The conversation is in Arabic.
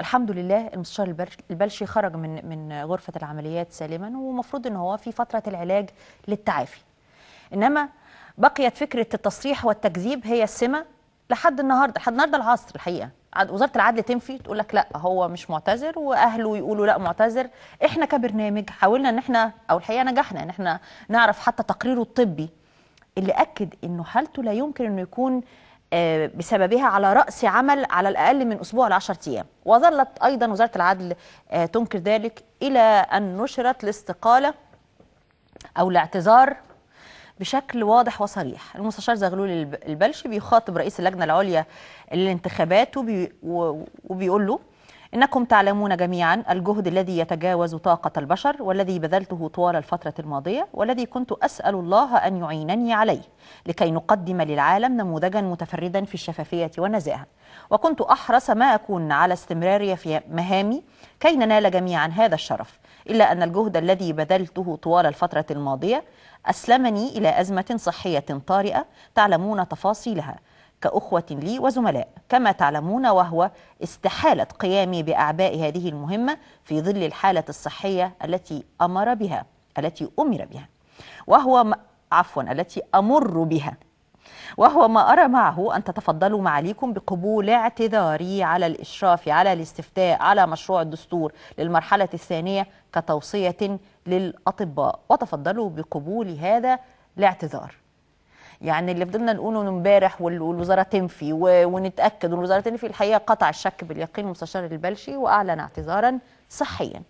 الحمد لله المستشار البلشي خرج من من غرفه العمليات سالما ومفروض ان هو في فتره العلاج للتعافي انما بقيت فكره التصريح والتكذيب هي السمه لحد النهارده لحد النهارده العصر الحقيقه وزاره العدل تنفي تقول لك لا هو مش معتذر واهله يقولوا لا معتذر احنا كبرنامج حاولنا ان احنا او الحقيقه نجحنا ان احنا نعرف حتى تقريره الطبي اللي اكد انه حالته لا يمكن انه يكون آه، بسببها على رأس عمل على الأقل من أسبوع لعشرة أيام وظلت أيضا وزارة العدل آه، تنكر ذلك إلى أن نشرت الاستقالة أو الاعتذار بشكل واضح وصريح المستشار زغلول البلشي بيخاطب رئيس اللجنة العليا للانتخابات وبيقول له إنكم تعلمون جميعا الجهد الذي يتجاوز طاقة البشر والذي بذلته طوال الفترة الماضية والذي كنت أسأل الله أن يعينني عليه لكي نقدم للعالم نموذجا متفردا في الشفافية والنزاهة وكنت أحرص ما أكون على استمراري في مهامي كي ننال جميعا هذا الشرف إلا أن الجهد الذي بذلته طوال الفترة الماضية أسلمني إلى أزمة صحية طارئة تعلمون تفاصيلها كأخوة لي وزملاء كما تعلمون وهو استحالة قيامي بأعباء هذه المهمة في ظل الحالة الصحية التي أمر بها التي أمر بها وهو عفوا التي أمر بها وهو ما أرى معه أن تتفضلوا معاليكم بقبول اعتذاري على الإشراف على الاستفتاء على مشروع الدستور للمرحلة الثانية كتوصية للأطباء وتفضلوا بقبول هذا الاعتذار يعني اللي فضلنا نقوله من امبارح والوزاره تنفي ونتاكد والوزاره تنفي الحقيقه قطع الشك باليقين مستشار البلشي واعلن اعتذارا صحيا